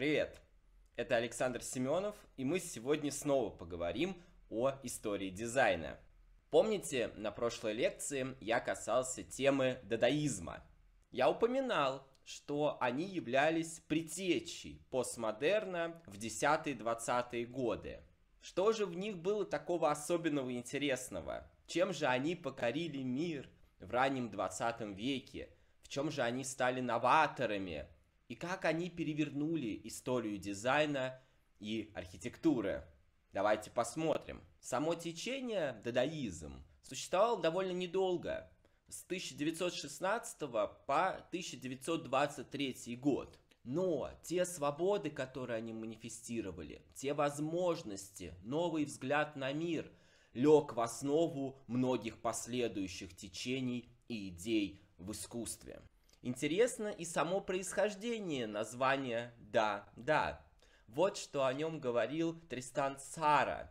Привет! Это Александр Семенов, и мы сегодня снова поговорим о истории дизайна. Помните, на прошлой лекции я касался темы дадаизма. Я упоминал, что они являлись притечей постмодерна в 10-20-е годы. Что же в них было такого особенного и интересного? Чем же они покорили мир в раннем 20 веке? В чем же они стали новаторами? и как они перевернули историю дизайна и архитектуры. Давайте посмотрим. Само течение, дадаизм, существовало довольно недолго, с 1916 по 1923 год. Но те свободы, которые они манифестировали, те возможности, новый взгляд на мир лег в основу многих последующих течений и идей в искусстве. Интересно и само происхождение названия «Да, да». Вот что о нем говорил Тристан Сара,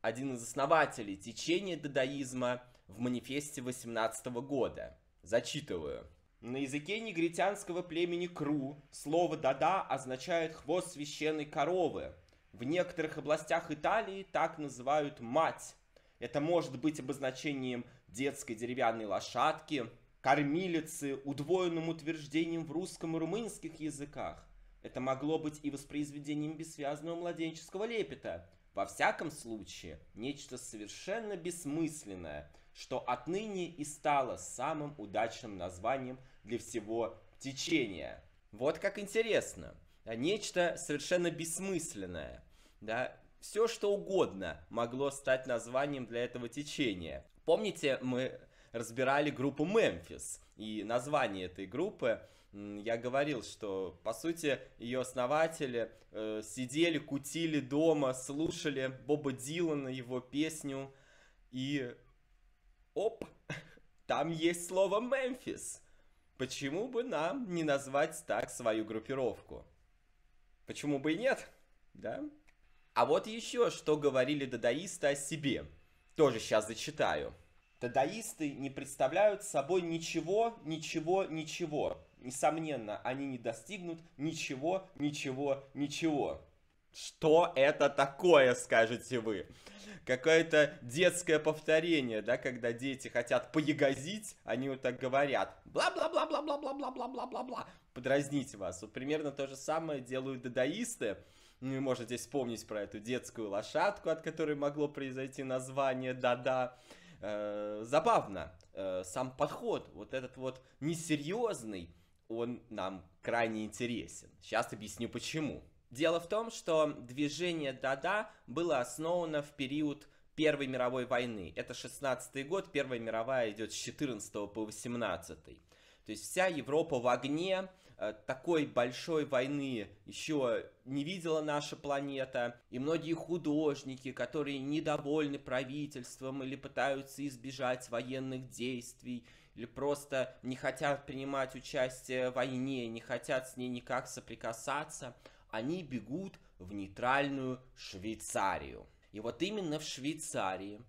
один из основателей течения дадаизма в манифесте 18 года. Зачитываю. На языке негритянского племени Кру слово «дада» означает «хвост священной коровы». В некоторых областях Италии так называют «мать». Это может быть обозначением детской деревянной лошадки – кормилицы удвоенным утверждением в русском и румынских языках. Это могло быть и воспроизведением бессвязного младенческого лепета. Во всяком случае, нечто совершенно бессмысленное, что отныне и стало самым удачным названием для всего течения. Вот как интересно. Нечто совершенно бессмысленное. Да, все что угодно могло стать названием для этого течения. Помните, мы разбирали группу Мемфис. И название этой группы, я говорил, что, по сути, ее основатели э, сидели, кутили дома, слушали Боба Дилана, его песню, и оп, там есть слово «Мемфис». Почему бы нам не назвать так свою группировку? Почему бы и нет? Да? А вот еще, что говорили дадаисты о себе. Тоже сейчас зачитаю. Дадаисты не представляют собой ничего, ничего, ничего. Несомненно, они не достигнут ничего, ничего, ничего. Что это такое, скажете вы? Какое-то детское повторение, да, когда дети хотят поягозить, они вот так говорят. Бла-бла-бла-бла-бла-бла-бла-бла-бла-бла. Подразнить вас. Вот примерно то же самое делают дадаисты. Ну можете здесь вспомнить про эту детскую лошадку, от которой могло произойти название «Да-да». -да» э, забавно. Э, сам подход, вот этот вот несерьезный, он нам крайне интересен. Сейчас объясню почему. Дело в том, что движение Дада было основано в период Первой мировой войны. Это 16 год, Первая мировая идет с 14 по 18. То есть вся Европа в огне, Э, такой большой войны еще не видела наша планета, и многие художники, которые недовольны правительством или пытаются избежать военных действий, или просто не хотят принимать участие в войне, не хотят с ней никак соприкасаться, они бегут в нейтральную Швейцарию. И вот именно в Швейцарии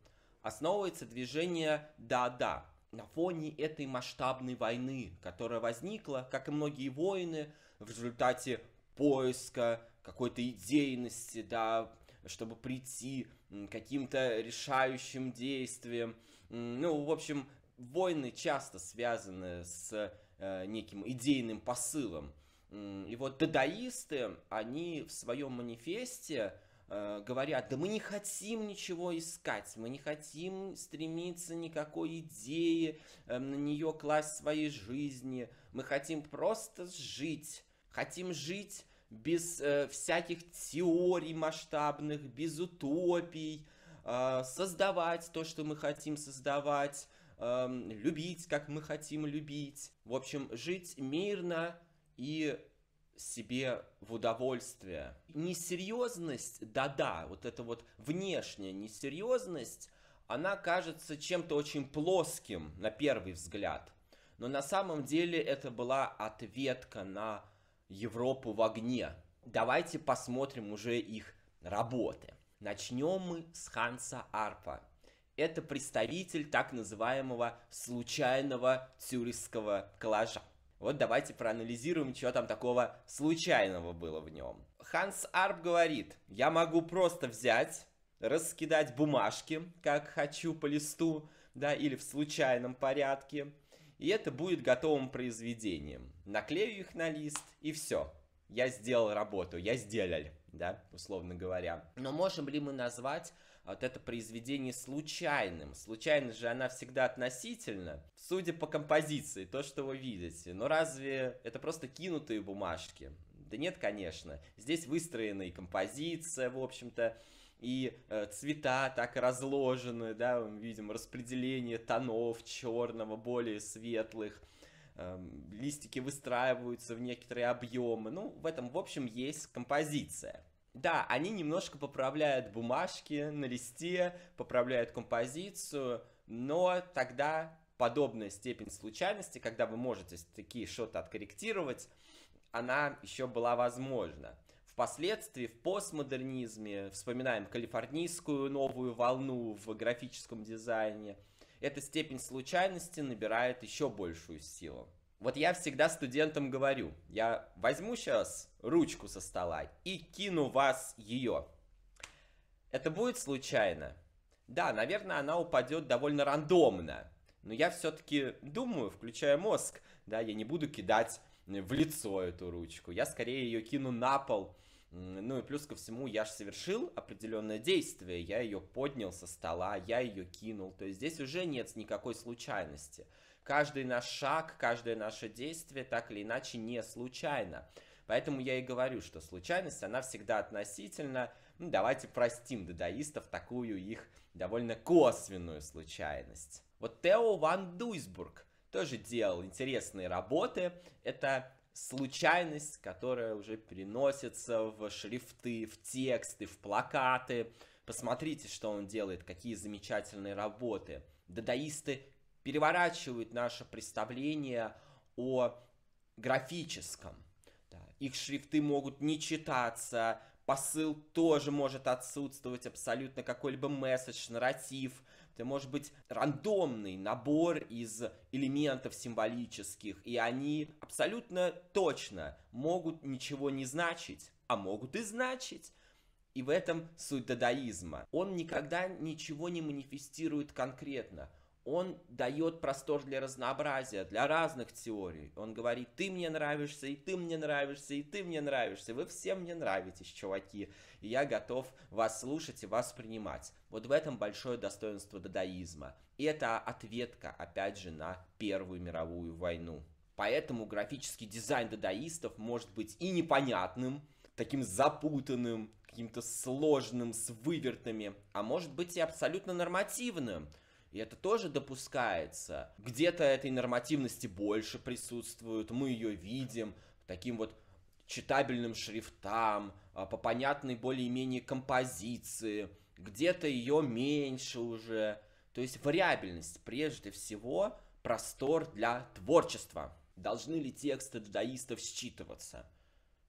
основывается движение «Да-да», на фоне этой масштабной войны, которая возникла, как и многие войны, в результате поиска какой-то идейности, да, чтобы прийти к каким-то решающим действиям. Ну, в общем, войны часто связаны с э, неким идейным посылом. И вот дадаисты, они в своем манифесте Э, говорят, да мы не хотим ничего искать, мы не хотим стремиться никакой идеи, эм, на нее класть своей жизни, мы хотим просто жить, хотим жить без э, всяких теорий масштабных, без утопий, э, создавать то, что мы хотим создавать, э, любить, как мы хотим любить. В общем, жить мирно и себе в удовольствие. Несерьезность, да-да, вот эта вот внешняя несерьезность, она кажется чем-то очень плоским на первый взгляд. Но на самом деле это была ответка на Европу в огне. Давайте посмотрим уже их работы. Начнем мы с Ханса Арпа. Это представитель так называемого случайного тюрихского коллажа. Вот давайте проанализируем, что там такого случайного было в нем. Ханс Арп говорит, я могу просто взять, раскидать бумажки, как хочу по листу, да, или в случайном порядке, и это будет готовым произведением. Наклею их на лист, и все. Я сделал работу, я сделал, да, условно говоря. Но можем ли мы назвать вот это произведение случайным. Случайно же она всегда относительно, судя по композиции, то, что вы видите. Но разве это просто кинутые бумажки? Да нет, конечно. Здесь выстроена и композиция, в общем-то, и э, цвета так разложены, да, мы видим распределение тонов черного, более светлых эм, листики выстраиваются в некоторые объемы. Ну, в этом, в общем, есть композиция. Да, они немножко поправляют бумажки на листе, поправляют композицию, но тогда подобная степень случайности, когда вы можете такие шоты откорректировать, она еще была возможна. Впоследствии в постмодернизме, вспоминаем калифорнийскую новую волну в графическом дизайне, эта степень случайности набирает еще большую силу. Вот я всегда студентам говорю, я возьму сейчас ручку со стола и кину вас ее. Это будет случайно? Да, наверное, она упадет довольно рандомно. Но я все-таки думаю, включая мозг, да, я не буду кидать э, в лицо эту ручку. Я скорее ее кину на пол. Ну и плюс ко всему, я же совершил определенное действие. Я ее поднял со стола, я ее кинул. То есть здесь уже нет никакой случайности каждый наш шаг, каждое наше действие так или иначе не случайно. Поэтому я и говорю, что случайность, она всегда относительно. Ну, давайте простим дадаистов такую их довольно косвенную случайность. Вот Тео Ван Дуйсбург тоже делал интересные работы. Это случайность, которая уже переносится в шрифты, в тексты, в плакаты. Посмотрите, что он делает, какие замечательные работы. Дадаисты переворачивают наше представление о графическом. Да. Их шрифты могут не читаться, посыл тоже может отсутствовать абсолютно какой-либо месседж, нарратив. Это может быть рандомный набор из элементов символических, и они абсолютно точно могут ничего не значить, а могут и значить. И в этом суть дадаизма. Он никогда ничего не манифестирует конкретно – он дает простор для разнообразия, для разных теорий. Он говорит, ты мне нравишься, и ты мне нравишься, и ты мне нравишься, вы все мне нравитесь, чуваки, и я готов вас слушать и вас принимать. Вот в этом большое достоинство дадаизма. И это ответка, опять же, на Первую мировую войну. Поэтому графический дизайн дадаистов может быть и непонятным, таким запутанным, каким-то сложным, с вывертами, а может быть и абсолютно нормативным. И это тоже допускается. Где-то этой нормативности больше присутствует, мы ее видим таким вот читабельным шрифтам, а, по понятной более-менее композиции, где-то ее меньше уже. То есть вариабельность, прежде всего, простор для творчества. Должны ли тексты дадаистов считываться?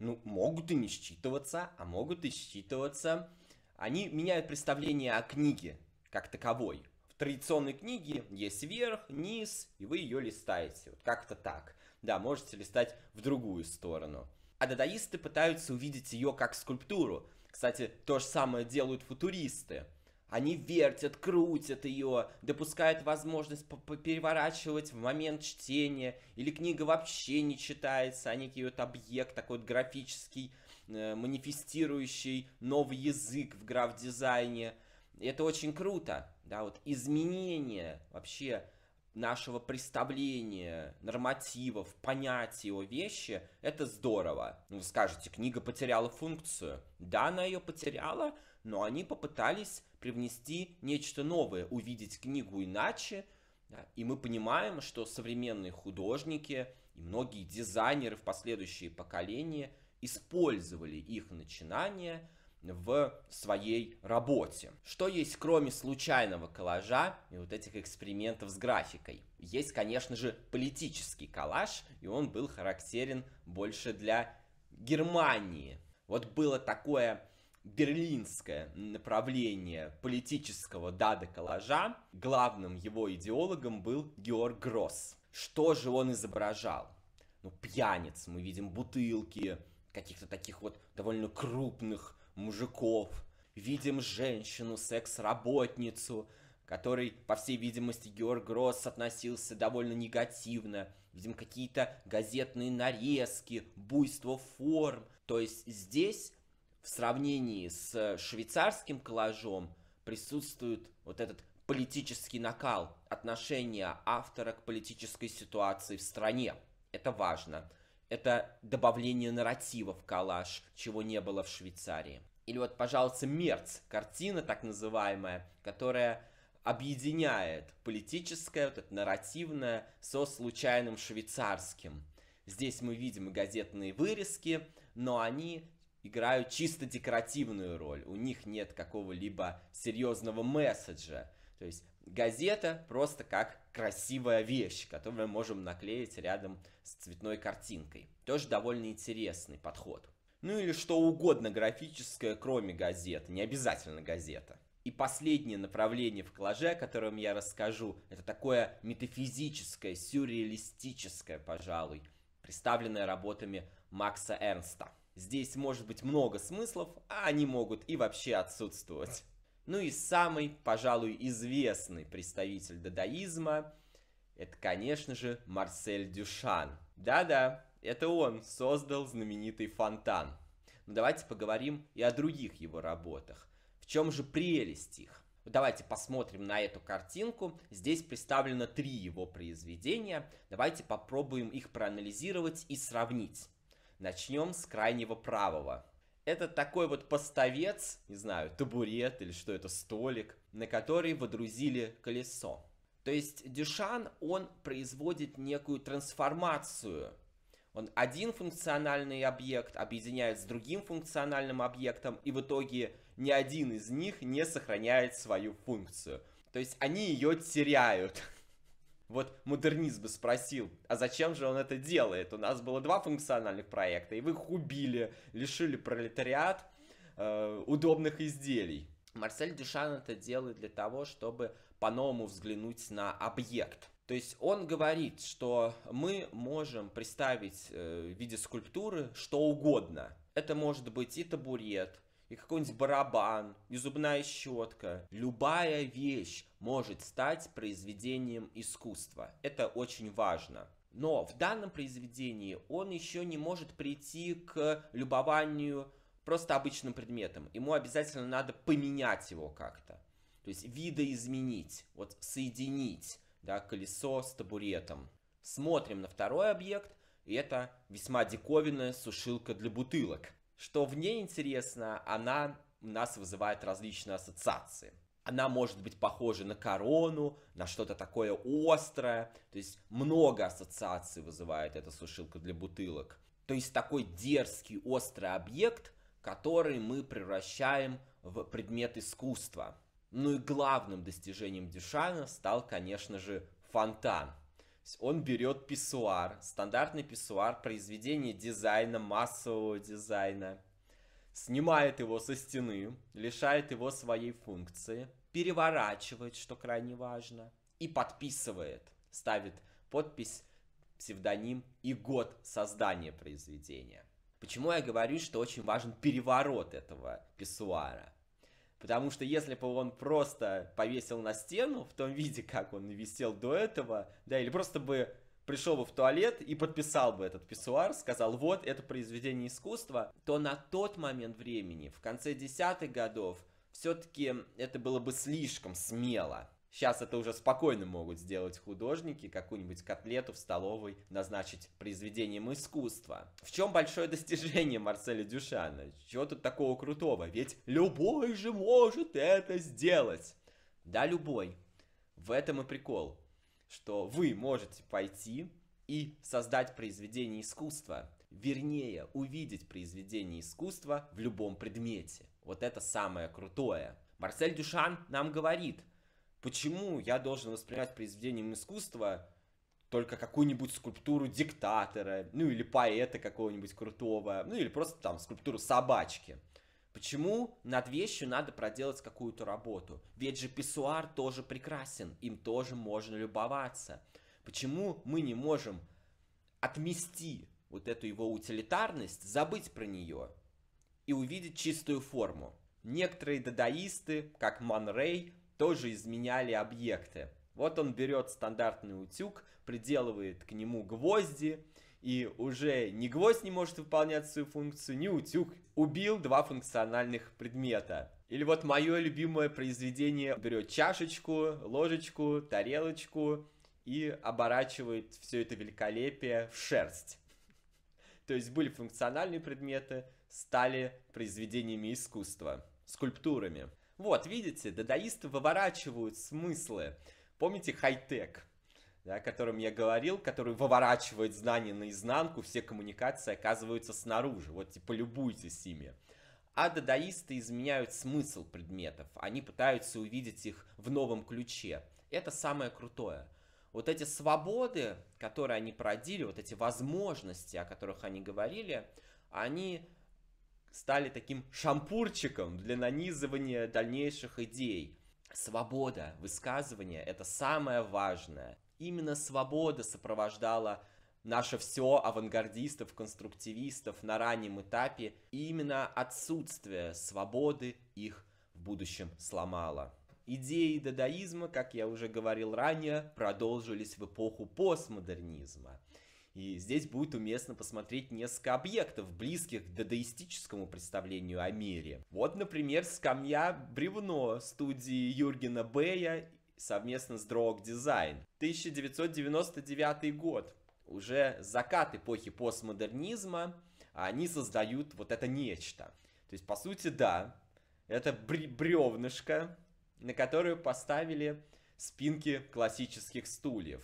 Ну, могут и не считываться, а могут и считываться. Они меняют представление о книге как таковой традиционной книги есть верх, низ, и вы ее листаете. Вот как-то так. Да, можете листать в другую сторону. А дадаисты пытаются увидеть ее как скульптуру. Кстати, то же самое делают футуристы. Они вертят, крутят ее, допускают возможность переворачивать в момент чтения, или книга вообще не читается, а некий вот объект такой вот графический, э, манифестирующий новый язык в граф-дизайне. Это очень круто да, вот изменение вообще нашего представления, нормативов, понятий о вещи, это здорово. Ну, вы скажете, книга потеряла функцию. Да, она ее потеряла, но они попытались привнести нечто новое, увидеть книгу иначе. Да? И мы понимаем, что современные художники и многие дизайнеры в последующие поколения использовали их начинания – в своей работе. Что есть кроме случайного коллажа и вот этих экспериментов с графикой? Есть, конечно же, политический коллаж, и он был характерен больше для Германии. Вот было такое берлинское направление политического дада-коллажа, главным его идеологом был Георг Гросс. Что же он изображал? Ну, пьяниц, мы видим бутылки, каких-то таких вот довольно крупных мужиков, видим женщину, секс-работницу, который, по всей видимости, Георг Росс относился довольно негативно. Видим какие-то газетные нарезки, буйство форм. То есть здесь, в сравнении с швейцарским коллажом, присутствует вот этот политический накал, отношение автора к политической ситуации в стране. Это важно это добавление нарратива в коллаж, чего не было в Швейцарии. Или вот, пожалуйста, Мерц, картина так называемая, которая объединяет политическое, вот это нарративное, со случайным швейцарским. Здесь мы видим газетные вырезки, но они играют чисто декоративную роль. У них нет какого-либо серьезного месседжа. То есть Газета просто как красивая вещь, которую мы можем наклеить рядом с цветной картинкой. Тоже довольно интересный подход. Ну или что угодно графическое, кроме газеты, не обязательно газета. И последнее направление в коллаже, о котором я расскажу, это такое метафизическое, сюрреалистическое, пожалуй, представленное работами Макса Эрнста. Здесь может быть много смыслов, а они могут и вообще отсутствовать. Ну и самый, пожалуй, известный представитель дадаизма – это, конечно же, Марсель Дюшан. Да-да, это он создал знаменитый фонтан. Но ну, давайте поговорим и о других его работах. В чем же прелесть их? Давайте посмотрим на эту картинку. Здесь представлено три его произведения. Давайте попробуем их проанализировать и сравнить. Начнем с крайнего правого. Это такой вот поставец, не знаю, табурет или что это, столик, на который водрузили колесо. То есть Дюшан, он производит некую трансформацию. Он один функциональный объект объединяет с другим функциональным объектом, и в итоге ни один из них не сохраняет свою функцию. То есть они ее теряют. Вот модернист бы спросил, а зачем же он это делает? У нас было два функциональных проекта, и вы их убили, лишили пролетариат э, удобных изделий. Марсель Дюшан это делает для того, чтобы по-новому взглянуть на объект. То есть он говорит, что мы можем представить э, в виде скульптуры что угодно. Это может быть и табурет, и какой-нибудь барабан, и зубная щетка. Любая вещь может стать произведением искусства. Это очень важно. Но в данном произведении он еще не может прийти к любованию просто обычным предметом. Ему обязательно надо поменять его как-то. То есть видоизменить, вот соединить да, колесо с табуретом. Смотрим на второй объект, и это весьма диковинная сушилка для бутылок что в ней интересно, она у нас вызывает различные ассоциации. Она может быть похожа на корону, на что-то такое острое. То есть много ассоциаций вызывает эта сушилка для бутылок. То есть такой дерзкий, острый объект, который мы превращаем в предмет искусства. Ну и главным достижением Дюшана стал, конечно же, фонтан – он берет писсуар, стандартный писсуар, произведения дизайна, массового дизайна, снимает его со стены, лишает его своей функции, переворачивает, что крайне важно, и подписывает, ставит подпись, псевдоним и год создания произведения. Почему я говорю, что очень важен переворот этого писсуара? Потому что если бы он просто повесил на стену в том виде, как он висел до этого, да, или просто бы пришел бы в туалет и подписал бы этот писсуар, сказал, вот, это произведение искусства, то на тот момент времени, в конце десятых годов, все-таки это было бы слишком смело. Сейчас это уже спокойно могут сделать художники, какую-нибудь котлету в столовой назначить произведением искусства. В чем большое достижение Марселя Дюшана? Чего тут такого крутого? Ведь любой же может это сделать. Да, любой. В этом и прикол, что вы можете пойти и создать произведение искусства. Вернее, увидеть произведение искусства в любом предмете. Вот это самое крутое. Марсель Дюшан нам говорит, Почему я должен воспринимать произведением искусства только какую-нибудь скульптуру диктатора, ну или поэта какого-нибудь крутого, ну или просто там скульптуру собачки? Почему над вещью надо проделать какую-то работу? Ведь же писсуар тоже прекрасен, им тоже можно любоваться. Почему мы не можем отмести вот эту его утилитарность, забыть про нее и увидеть чистую форму? Некоторые дадаисты, как Манрей, тоже изменяли объекты. Вот он берет стандартный утюг, приделывает к нему гвозди, и уже ни гвоздь не может выполнять свою функцию, ни утюг. Убил два функциональных предмета. Или вот мое любимое произведение берет чашечку, ложечку, тарелочку и оборачивает все это великолепие в шерсть. То есть были функциональные предметы, стали произведениями искусства, скульптурами. Вот, видите, дадаисты выворачивают смыслы. Помните хай-тек, да, о котором я говорил, который выворачивает знания наизнанку, все коммуникации оказываются снаружи. Вот, типа, любуйтесь ими. А дадаисты изменяют смысл предметов. Они пытаются увидеть их в новом ключе. Это самое крутое. Вот эти свободы, которые они продили, вот эти возможности, о которых они говорили, они стали таким шампурчиком для нанизывания дальнейших идей. Свобода высказывания — это самое важное. Именно свобода сопровождала наше все авангардистов, конструктивистов на раннем этапе, и именно отсутствие свободы их в будущем сломало. Идеи дадаизма, как я уже говорил ранее, продолжились в эпоху постмодернизма. И здесь будет уместно посмотреть несколько объектов, близких к дадаистическому представлению о мире. Вот, например, скамья Бревно студии Юргена Бэя совместно с Drog Design. 1999 год. Уже закат эпохи постмодернизма, а они создают вот это нечто. То есть, по сути, да, это бревнышко, на которое поставили спинки классических стульев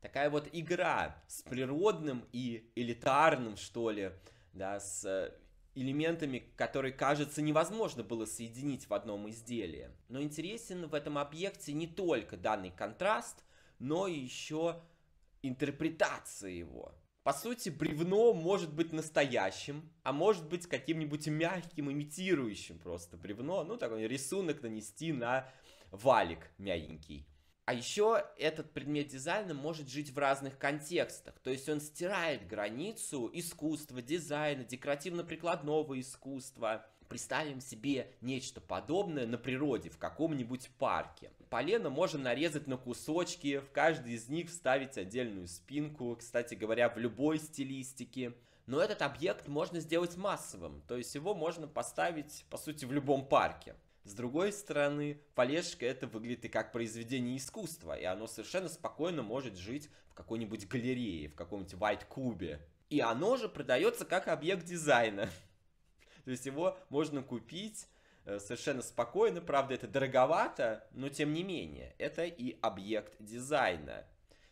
такая вот игра с природным и элитарным, что ли, да, с э, элементами, которые, кажется, невозможно было соединить в одном изделии. Но интересен в этом объекте не только данный контраст, но и еще интерпретация его. По сути, бревно может быть настоящим, а может быть каким-нибудь мягким, имитирующим просто бревно. Ну, такой рисунок нанести на валик мягенький. А еще этот предмет дизайна может жить в разных контекстах, то есть он стирает границу искусства, дизайна, декоративно-прикладного искусства. Представим себе нечто подобное на природе, в каком-нибудь парке. Полено можно нарезать на кусочки, в каждый из них вставить отдельную спинку, кстати говоря, в любой стилистике. Но этот объект можно сделать массовым, то есть его можно поставить, по сути, в любом парке. С другой стороны, Полежка это выглядит и как произведение искусства, и оно совершенно спокойно может жить в какой-нибудь галерее, в каком-нибудь вайт-кубе. И оно же продается как объект дизайна. То есть его можно купить э, совершенно спокойно, правда это дороговато, но тем не менее, это и объект дизайна.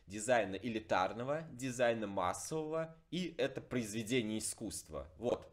Дизайна элитарного, дизайна массового, и это произведение искусства. Вот,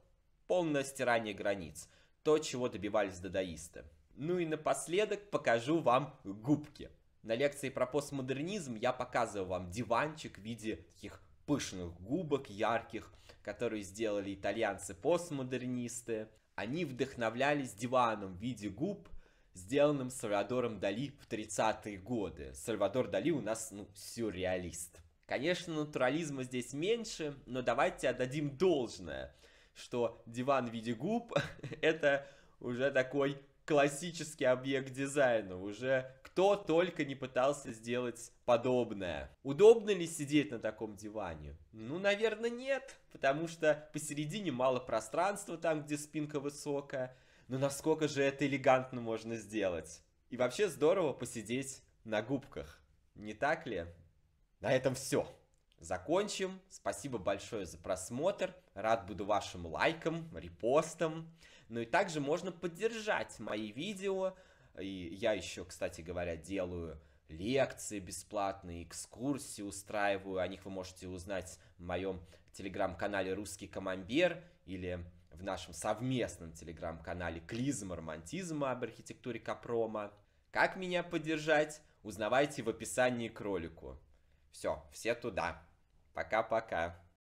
полное стирание границ то, чего добивались дадаисты. Ну и напоследок покажу вам губки. На лекции про постмодернизм я показывал вам диванчик в виде таких пышных губок, ярких, которые сделали итальянцы-постмодернисты. Они вдохновлялись диваном в виде губ, сделанным Сальвадором Дали в 30-е годы. Сальвадор Дали у нас, ну, сюрреалист. Конечно, натурализма здесь меньше, но давайте отдадим должное что диван в виде губ — это уже такой классический объект дизайна. Уже кто только не пытался сделать подобное. Удобно ли сидеть на таком диване? Ну, наверное, нет, потому что посередине мало пространства там, где спинка высокая. Но насколько же это элегантно можно сделать? И вообще здорово посидеть на губках. Не так ли? На этом все закончим. Спасибо большое за просмотр. Рад буду вашим лайкам, репостам. Ну и также можно поддержать мои видео. И я еще, кстати говоря, делаю лекции бесплатные, экскурсии устраиваю. О них вы можете узнать в моем телеграм-канале «Русский камамбер» или в нашем совместном телеграм-канале Клизма романтизма» об архитектуре Капрома. Как меня поддержать? Узнавайте в описании к ролику. Все, все туда. Пока-пока.